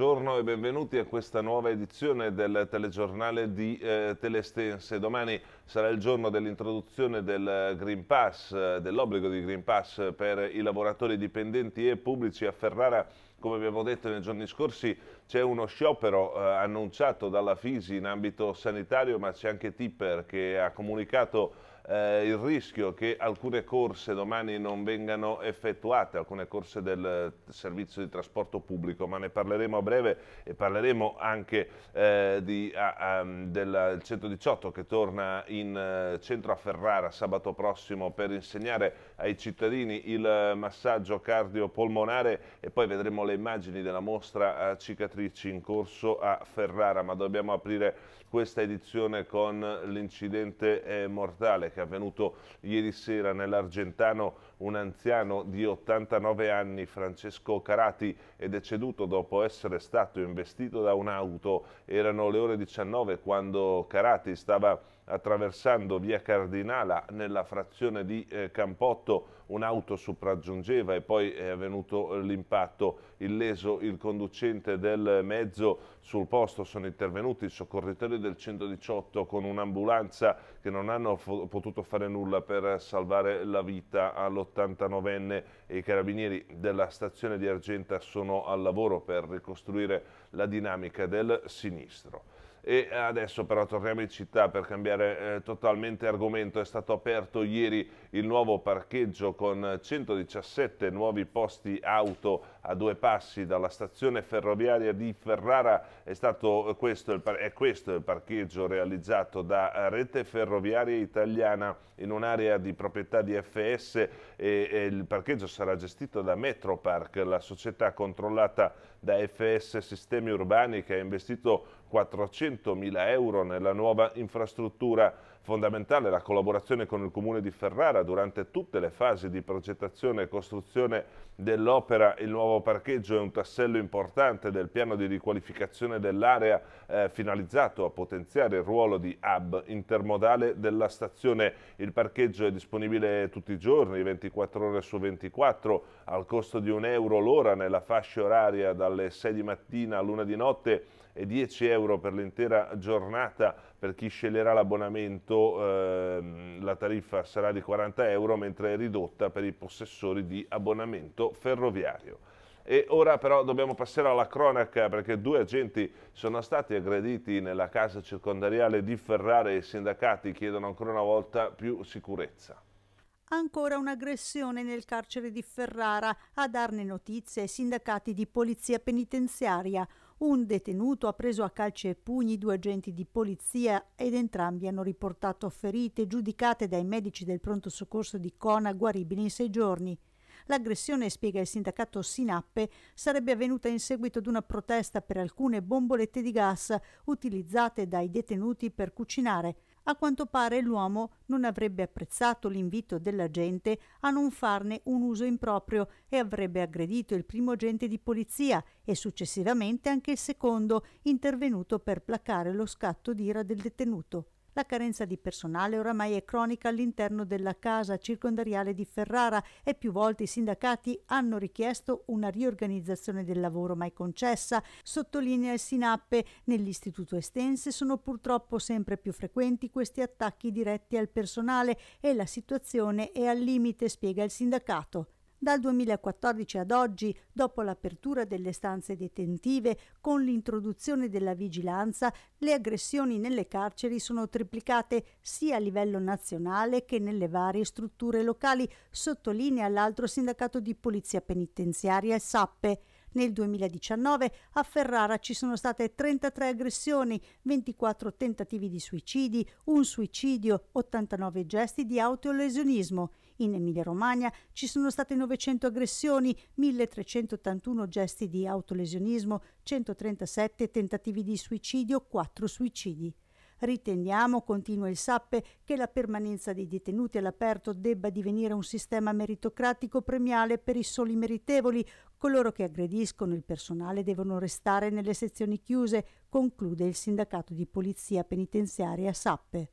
buongiorno e benvenuti a questa nuova edizione del telegiornale di eh, Telestense. Domani sarà il giorno dell'introduzione del Green Pass, eh, dell'obbligo di Green Pass per i lavoratori dipendenti e pubblici a Ferrara. Come abbiamo detto nei giorni scorsi c'è uno sciopero eh, annunciato dalla Fisi in ambito sanitario, ma c'è anche Tipper che ha comunicato eh, il rischio che alcune corse domani non vengano effettuate, alcune corse del eh, servizio di trasporto pubblico, ma ne parleremo a breve e parleremo anche eh, di, ah, ah, del 118 che torna in eh, centro a Ferrara sabato prossimo per insegnare ai cittadini il massaggio cardiopolmonare e poi vedremo le immagini della mostra a eh, cicatrici in corso a Ferrara, ma dobbiamo aprire questa edizione con l'incidente mortale che è avvenuto ieri sera nell'Argentano. Un anziano di 89 anni, Francesco Carati, è deceduto dopo essere stato investito da un'auto. Erano le ore 19 quando Carati stava attraversando via Cardinala nella frazione di eh, Campotto un'auto sopraggiungeva e poi è avvenuto l'impatto illeso il conducente del mezzo sul posto sono intervenuti i soccorritori del 118 con un'ambulanza che non hanno potuto fare nulla per salvare la vita all'89enne e i carabinieri della stazione di Argenta sono al lavoro per ricostruire la dinamica del sinistro. E adesso però torniamo in città per cambiare eh, totalmente argomento. È stato aperto ieri il nuovo parcheggio con 117 nuovi posti auto a due passi dalla stazione ferroviaria di Ferrara. È, stato eh, questo, il, è questo il parcheggio realizzato da Rete Ferroviaria Italiana in un'area di proprietà di FS e, e il parcheggio sarà gestito da Metropark, la società controllata da FS Sistemi Urbani che ha investito 400.000 euro nella nuova infrastruttura. Fondamentale la collaborazione con il Comune di Ferrara durante tutte le fasi di progettazione e costruzione dell'opera. Il nuovo parcheggio è un tassello importante del piano di riqualificazione dell'area eh, finalizzato a potenziare il ruolo di hub intermodale della stazione. Il parcheggio è disponibile tutti i giorni, 24 ore su 24, al costo di un euro l'ora nella fascia oraria dalle 6 di mattina a luna di notte e 10 euro per l'intera giornata per chi sceglierà l'abbonamento, ehm, la tariffa sarà di 40 euro mentre è ridotta per i possessori di abbonamento ferroviario. E ora però dobbiamo passare alla cronaca perché due agenti sono stati aggrediti nella casa circondariale di Ferrara e i sindacati chiedono ancora una volta più sicurezza. Ancora un'aggressione nel carcere di Ferrara, a darne notizie ai sindacati di polizia penitenziaria. Un detenuto ha preso a calci e pugni due agenti di polizia ed entrambi hanno riportato ferite giudicate dai medici del pronto soccorso di Cona guaribili in sei giorni. L'aggressione, spiega il sindacato Sinappe, sarebbe avvenuta in seguito ad una protesta per alcune bombolette di gas utilizzate dai detenuti per cucinare a quanto pare l'uomo non avrebbe apprezzato l'invito della gente a non farne un uso improprio e avrebbe aggredito il primo agente di polizia e successivamente anche il secondo, intervenuto per placare lo scatto d'ira del detenuto. La carenza di personale oramai è cronica all'interno della casa circondariale di Ferrara e più volte i sindacati hanno richiesto una riorganizzazione del lavoro mai concessa, sottolinea il Sinappe. Nell'istituto estense sono purtroppo sempre più frequenti questi attacchi diretti al personale e la situazione è al limite, spiega il sindacato. Dal 2014 ad oggi, dopo l'apertura delle stanze detentive con l'introduzione della vigilanza, le aggressioni nelle carceri sono triplicate sia a livello nazionale che nelle varie strutture locali, sottolinea l'altro sindacato di polizia penitenziaria, il SAPPE. Nel 2019 a Ferrara ci sono state 33 aggressioni, 24 tentativi di suicidi, un suicidio, 89 gesti di autolesionismo in Emilia-Romagna ci sono state 900 aggressioni, 1381 gesti di autolesionismo, 137 tentativi di suicidio, 4 suicidi. Riteniamo, continua il Sappe, che la permanenza dei detenuti all'aperto debba divenire un sistema meritocratico premiale per i soli meritevoli. Coloro che aggrediscono il personale devono restare nelle sezioni chiuse, conclude il sindacato di polizia penitenziaria Sappe.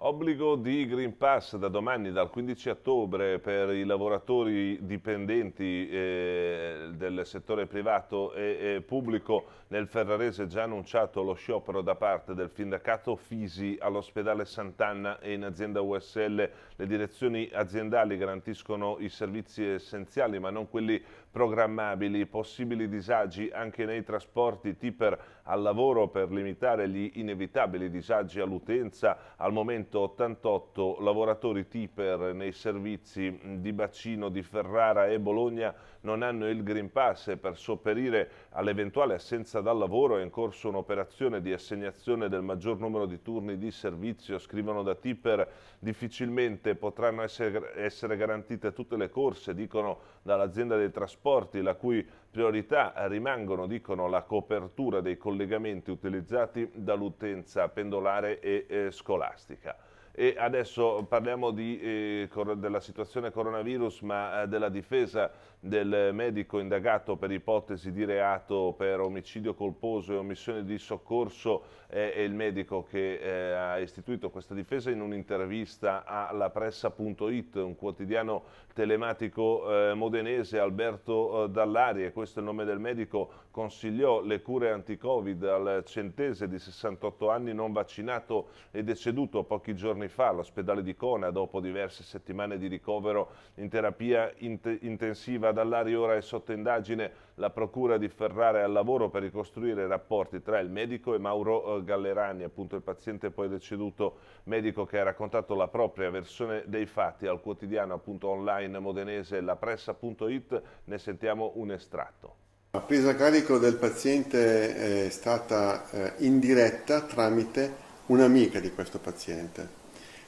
Obbligo di Green Pass da domani, dal 15 ottobre, per i lavoratori dipendenti eh, del settore privato e, e, pubblico. Nel Ferrarese è già annunciato lo sciopero da parte del sindacato Fisi all'ospedale Sant'Anna e in azienda USL. Le direzioni aziendali garantiscono i servizi essenziali ma non quelli programmabili, possibili disagi anche nei trasporti tipper al lavoro per limitare gli inevitabili disagi all'utenza. Al momento 88 lavoratori tipper nei servizi di bacino di Ferrara e Bologna non hanno il Green Pass per sopperire all'eventuale assenza dal lavoro è in corso un'operazione di assegnazione del maggior numero di turni di servizio, scrivono da tipper, difficilmente potranno essere, essere garantite tutte le corse, dicono dall'azienda dei trasporti trasporti la cui priorità rimangono, dicono, la copertura dei collegamenti utilizzati dall'utenza pendolare e eh, scolastica. E adesso parliamo di, eh, della situazione coronavirus, ma eh, della difesa del medico indagato per ipotesi di reato per omicidio colposo e omissione di soccorso è, è il medico che eh, ha istituito questa difesa in un'intervista alla pressa.it, un quotidiano telematico eh, modenese, Alberto eh, Dallari, e questo è il nome del medico, consigliò le cure anti-covid al centese di 68 anni non vaccinato e deceduto pochi giorni fa all'ospedale di Cona dopo diverse settimane di ricovero in terapia int intensiva. Dallari ora è sotto indagine la Procura di Ferrara è al lavoro per ricostruire i rapporti tra il medico e Mauro eh, Gallerani, appunto il paziente poi deceduto medico che ha raccontato la propria versione dei fatti al quotidiano appunto online modenese lapressa.it, ne sentiamo un estratto. La presa a carico del paziente è stata eh, indiretta tramite un'amica di questo paziente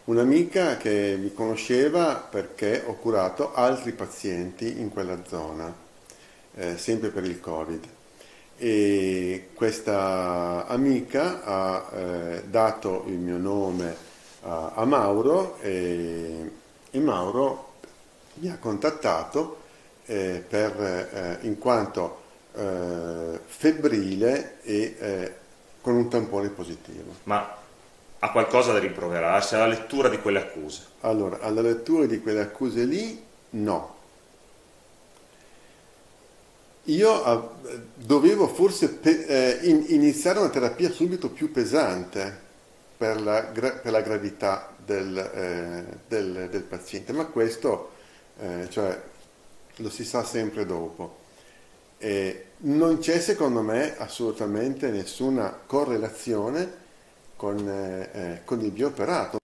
un'amica che mi conosceva perché ho curato altri pazienti in quella zona eh, sempre per il Covid. E questa amica ha eh, dato il mio nome a, a Mauro e, e, Mauro mi ha contattato eh, per, eh, in quanto eh, febbrile e eh, con un tampone positivo. Ma ha qualcosa da rimproverarsi alla lettura di quelle accuse? Allora, alla lettura di quelle accuse lì, no io ah, dovevo forse eh, iniziare una terapia subito più pesante per la, per la gravità del, eh, del, del, paziente, ma questo eh, cioè, lo si sa sempre dopo. E non c'è secondo me assolutamente nessuna correlazione con, eh, eh con il bioperato.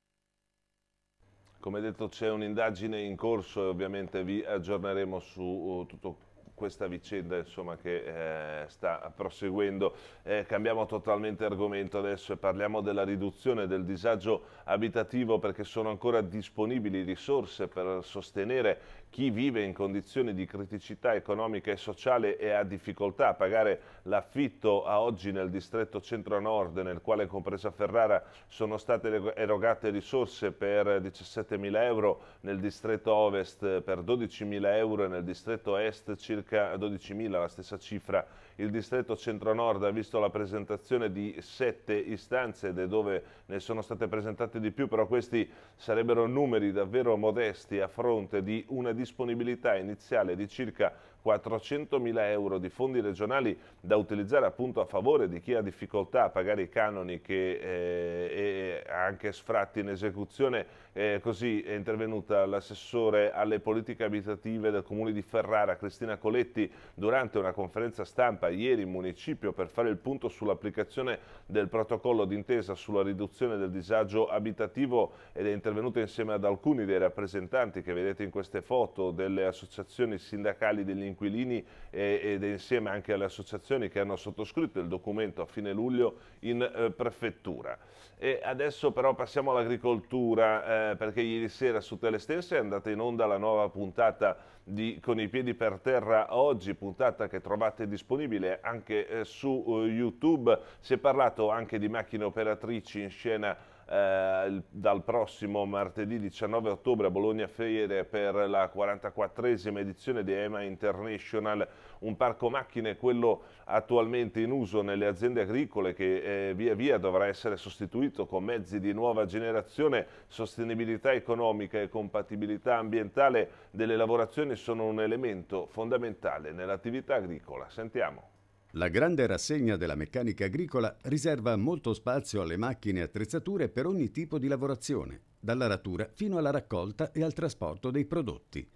Come detto c'è un'indagine in corso e ovviamente vi aggiorneremo su uh, tutto questa vicenda insomma, che eh, sta proseguendo. Eh, cambiamo totalmente argomento adesso e parliamo della riduzione del disagio abitativo perché sono ancora disponibili risorse per sostenere chi vive in condizioni di criticità economica e sociale e ha difficoltà a pagare l'affitto a oggi nel distretto centro-nord, nel quale compresa Ferrara sono state erogate risorse per 17.000 euro, nel distretto ovest per 12.000 euro e nel distretto est circa 12.000, la stessa cifra il distretto centro-nord ha visto la presentazione di sette istanze dove ne sono state presentate di più, però questi sarebbero numeri davvero modesti a fronte di una disponibilità iniziale di circa 400.000 euro di fondi regionali da utilizzare appunto a favore di chi ha difficoltà a pagare i canoni che eh, e anche sfratti in esecuzione, eh, così è intervenuta l'assessore alle politiche abitative del comune di Ferrara, Cristina Coletti, durante una conferenza stampa ieri in municipio per fare il punto sull'applicazione del protocollo d'intesa sulla riduzione del disagio abitativo ed è intervenuta insieme ad alcuni dei rappresentanti che vedete in queste foto delle associazioni sindacali degli inquilini inquilini eh, ed insieme anche alle associazioni che hanno sottoscritto il documento a fine luglio in eh, prefettura. E adesso però passiamo all'agricoltura eh, perché ieri sera su Telestense è andata in onda la nuova puntata di Con i piedi per terra oggi, puntata che trovate disponibile anche eh, su eh, YouTube. Si è parlato anche di macchine operatrici in scena eh, dal prossimo martedì 19 ottobre a Bologna Fiere per la 44esima edizione di EMA International, un parco macchine, quello attualmente in uso nelle aziende agricole che eh, via via dovrà essere sostituito con mezzi di nuova generazione, sostenibilità economica e compatibilità ambientale delle lavorazioni sono un elemento fondamentale nell'attività agricola. Sentiamo. La grande rassegna della meccanica agricola riserva molto spazio alle macchine e attrezzature per ogni tipo di lavorazione, dalla ratura fino alla raccolta e al trasporto dei prodotti.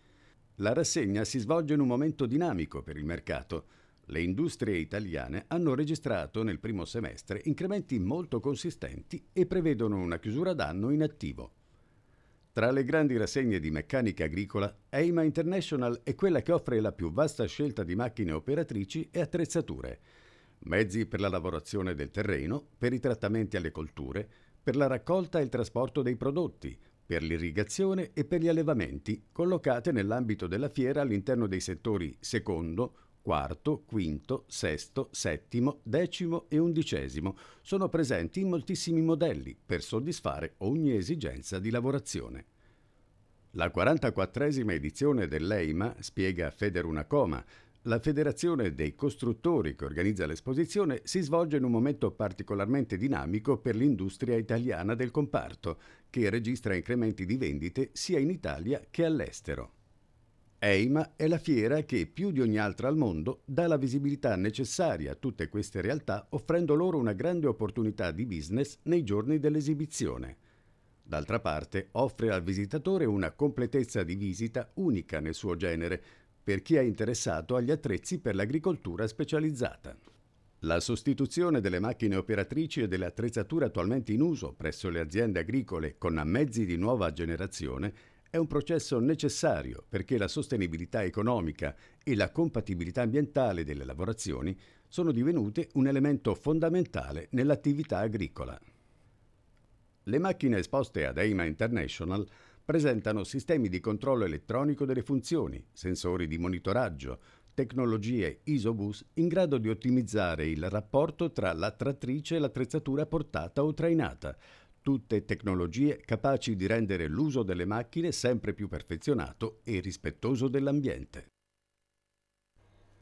La rassegna si svolge in un momento dinamico per il mercato. Le industrie italiane hanno registrato nel primo semestre incrementi molto consistenti e prevedono una chiusura d'anno in attivo. Tra le grandi rassegne di meccanica agricola, EIMA International è quella che offre la più vasta scelta di macchine operatrici e attrezzature. Mezzi per la lavorazione del terreno, per i trattamenti alle colture, per la raccolta e il trasporto dei prodotti, per l'irrigazione e per gli allevamenti, collocate nell'ambito della fiera all'interno dei settori secondo, quarto, quinto, sesto, settimo, decimo e undicesimo sono presenti in moltissimi modelli per soddisfare ogni esigenza di lavorazione. La 44esima edizione dell'EIMA, spiega Federuna Coma, la federazione dei costruttori che organizza l'esposizione si svolge in un momento particolarmente dinamico per l'industria italiana del comparto, che registra incrementi di vendite sia in Italia che all'estero. EIMA è la fiera che, più di ogni altra al mondo, dà la visibilità necessaria a tutte queste realtà offrendo loro una grande opportunità di business nei giorni dell'esibizione. D'altra parte, offre al visitatore una completezza di visita unica nel suo genere per chi è interessato agli attrezzi per l'agricoltura specializzata. La sostituzione delle macchine operatrici e delle attrezzature attualmente in uso presso le aziende agricole con mezzi di nuova generazione è un processo necessario perché la sostenibilità economica e la compatibilità ambientale delle lavorazioni sono divenute un elemento fondamentale nell'attività agricola. Le macchine esposte ad EIMA International presentano sistemi di controllo elettronico delle funzioni, sensori di monitoraggio, tecnologie ISOBUS in grado di ottimizzare il rapporto tra la trattrice e l'attrezzatura portata o trainata, tutte tecnologie capaci di rendere l'uso delle macchine sempre più perfezionato e rispettoso dell'ambiente.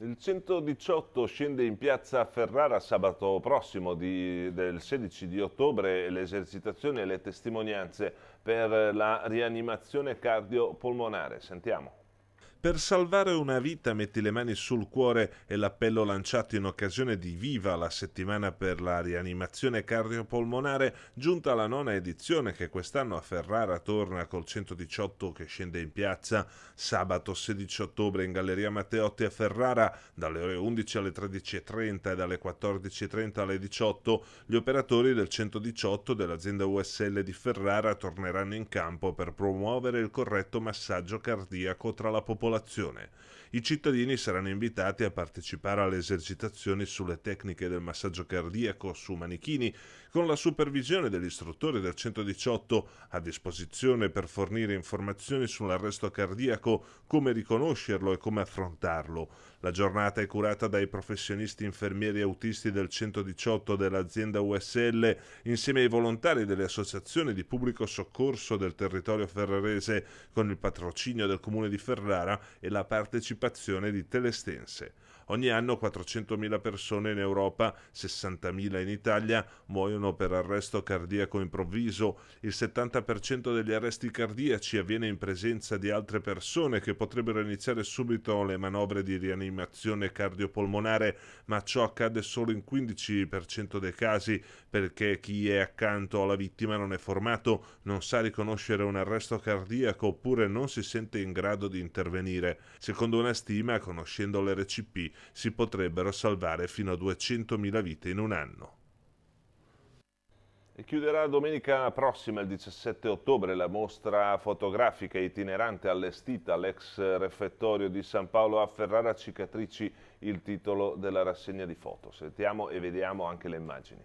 Il 118 scende in piazza Ferrara sabato prossimo di, del 16 di ottobre le esercitazioni e le testimonianze per la rianimazione cardiopolmonare. Sentiamo. Per salvare una vita metti le mani sul cuore è l'appello lanciato in occasione di Viva la settimana per la rianimazione cardiopolmonare giunta alla nona edizione che quest'anno a Ferrara torna col 118 che scende in piazza sabato 16 ottobre in Galleria Matteotti a Ferrara dalle ore 11 alle 13.30 e dalle 14.30 alle 18 gli operatori del 118 dell'azienda USL di Ferrara torneranno in campo per promuovere il corretto massaggio cardiaco tra la popolazione popolazione. I cittadini saranno invitati a partecipare alle esercitazioni sulle tecniche del massaggio cardiaco su manichini con la supervisione dell'istruttore del 118 a disposizione per fornire informazioni sull'arresto cardiaco, come riconoscerlo e come affrontarlo. La giornata è curata dai professionisti infermieri autisti del 118 dell'azienda USL insieme ai volontari delle associazioni di pubblico soccorso del territorio ferrarese con il patrocinio del comune di Ferrara e la partecipazione di telestense. Ogni anno 400.000 persone in Europa, 60.000 in Italia, muoiono per arresto cardiaco improvviso. Il 70% degli arresti cardiaci avviene in presenza di altre persone che potrebbero iniziare subito le manovre di rianimazione cardiopolmonare, ma ciò accade solo in 15% dei casi perché chi è accanto alla vittima non è formato, non sa riconoscere un arresto cardiaco oppure non si sente in grado di intervenire. Secondo una stima, conoscendo l'RCP, si potrebbero salvare fino a 200.000 vite in un anno. E chiuderà domenica prossima, il 17 ottobre, la mostra fotografica itinerante allestita all'ex refettorio di San Paolo a Ferrara Cicatrici, il titolo della rassegna di foto. Sentiamo e vediamo anche le immagini.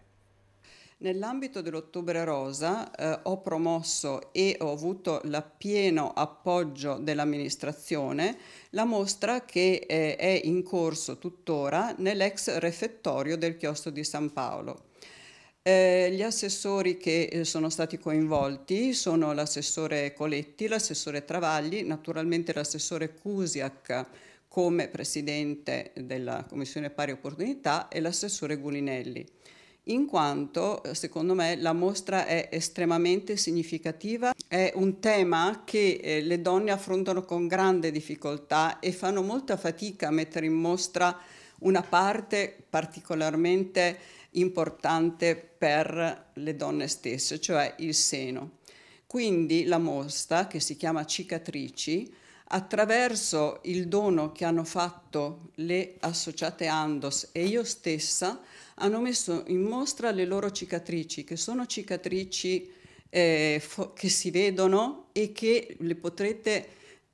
Nell'ambito dell'Ottobre Rosa eh, ho promosso e ho avuto il pieno appoggio dell'amministrazione la mostra che eh, è in corso tuttora nell'ex refettorio del chiostro di San Paolo. Eh, gli assessori che eh, sono stati coinvolti sono l'assessore Coletti, l'assessore Travagli, naturalmente l'assessore Kusiak come presidente della Commissione Pari Opportunità e l'assessore Gulinelli in quanto eh, secondo me la mostra è estremamente significativa, è un tema che eh, le donne affrontano con grande difficoltà e fanno molta fatica a mettere in mostra una parte particolarmente importante per le donne stesse, cioè il seno. Quindi la mostra, che si chiama Cicatrici, attraverso il dono che hanno fatto le associate Andos e io stessa, hanno messo in mostra le loro cicatrici, che sono cicatrici eh, che si vedono e che le potrete,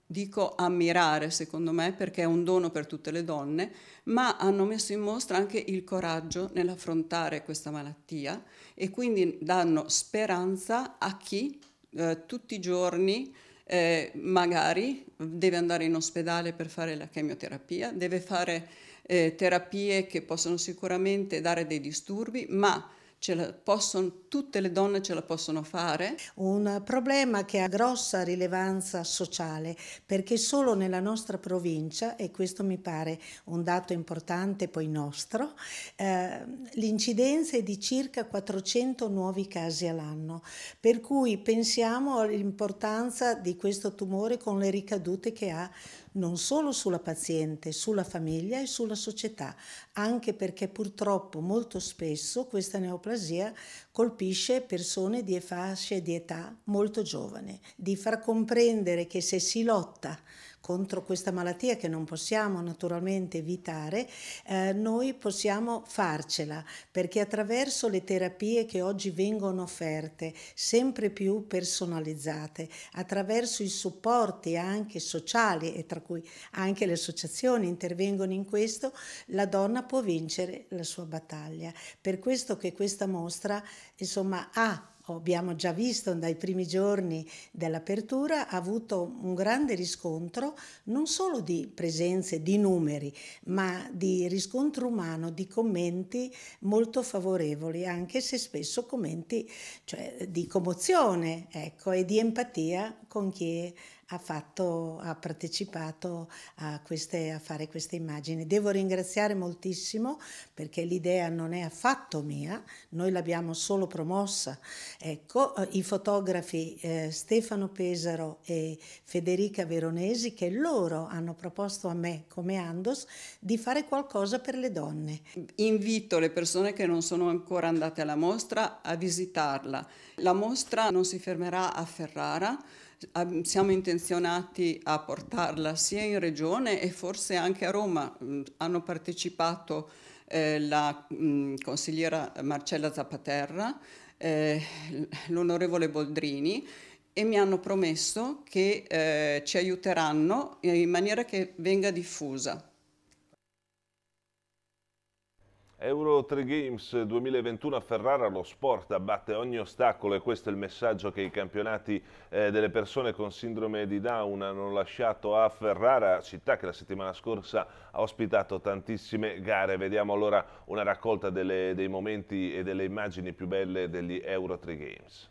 dico, ammirare secondo me, perché è un dono per tutte le donne, ma hanno messo in mostra anche il coraggio nell'affrontare questa malattia e quindi danno speranza a chi eh, tutti i giorni eh, magari deve andare in ospedale per fare la chemioterapia, deve fare eh, terapie che possono sicuramente dare dei disturbi, ma ce la possono tutte le donne ce la possono fare? Un problema che ha grossa rilevanza sociale perché solo nella nostra provincia, e questo mi pare un dato importante poi nostro, eh, l'incidenza è di circa 400 nuovi casi all'anno, per cui pensiamo all'importanza di questo tumore con le ricadute che ha non solo sulla paziente, sulla famiglia e sulla società, anche perché purtroppo molto spesso questa neoplasia colpisce persone di fasce di età molto giovane, di far comprendere che se si lotta contro questa malattia che non possiamo naturalmente evitare, eh, noi possiamo farcela perché attraverso le terapie che oggi vengono offerte, sempre più personalizzate, attraverso i supporti anche sociali e tra cui anche le associazioni intervengono in questo, la donna può vincere la sua battaglia. Per questo che questa mostra insomma ha Ecco, abbiamo già visto dai primi giorni dell'apertura, ha avuto un grande riscontro non solo di presenze, di numeri, ma di riscontro umano, di commenti molto favorevoli, anche se spesso commenti cioè, di commozione ecco, e di empatia con chi ha, fatto, ha partecipato a, queste, a, fare queste immagini. Devo ringraziare moltissimo perché l'idea non è affatto mia, noi l'abbiamo solo promossa. Ecco, eh, i fotografi eh, Stefano Pesaro e Federica Veronesi che loro hanno proposto a me come Andos di fare qualcosa per le donne. Invito le persone che non sono ancora andate alla mostra a visitarla. La mostra non si fermerà a Ferrara, siamo intenzionati a portarla sia in regione e forse anche a Roma. Mm, hanno partecipato eh, la mh, mm, consigliera Marcella Zapaterra, eh, l'onorevole Boldrini e mi hanno promesso che eh, ci aiuteranno in maniera che venga diffusa. Euro 3 Games 2021 a Ferrara, lo sport abbatte ogni ostacolo e questo è il messaggio che i campionati eh, delle persone con sindrome di Down hanno lasciato a Ferrara, città che la settimana scorsa ha ospitato tantissime gare. Vediamo allora una raccolta delle, dei momenti e delle immagini più belle degli Euro 3 Games.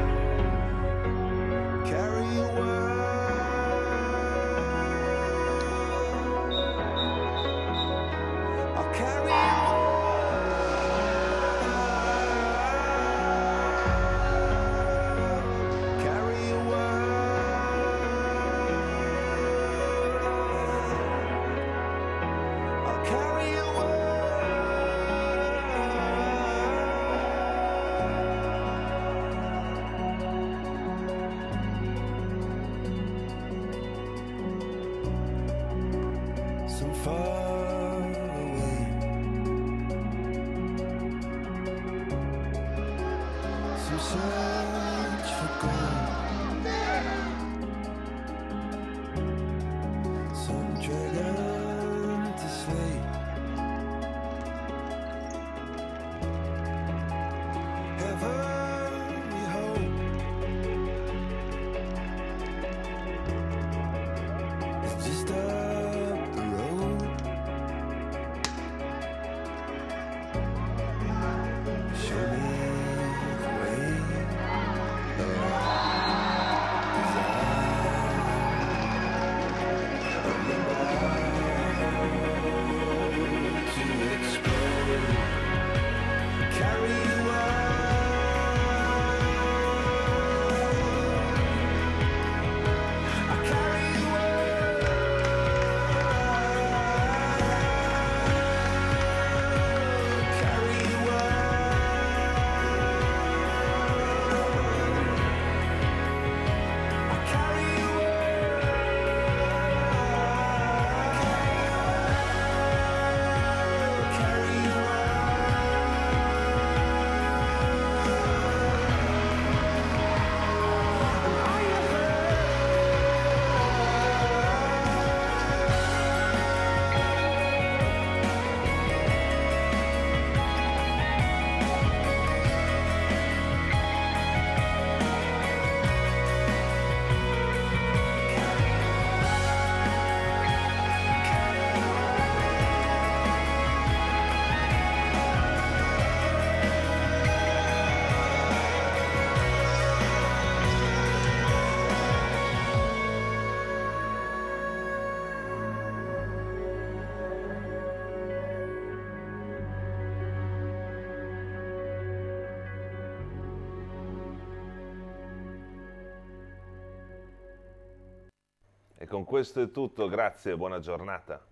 con questo è tutto, grazie e buona giornata.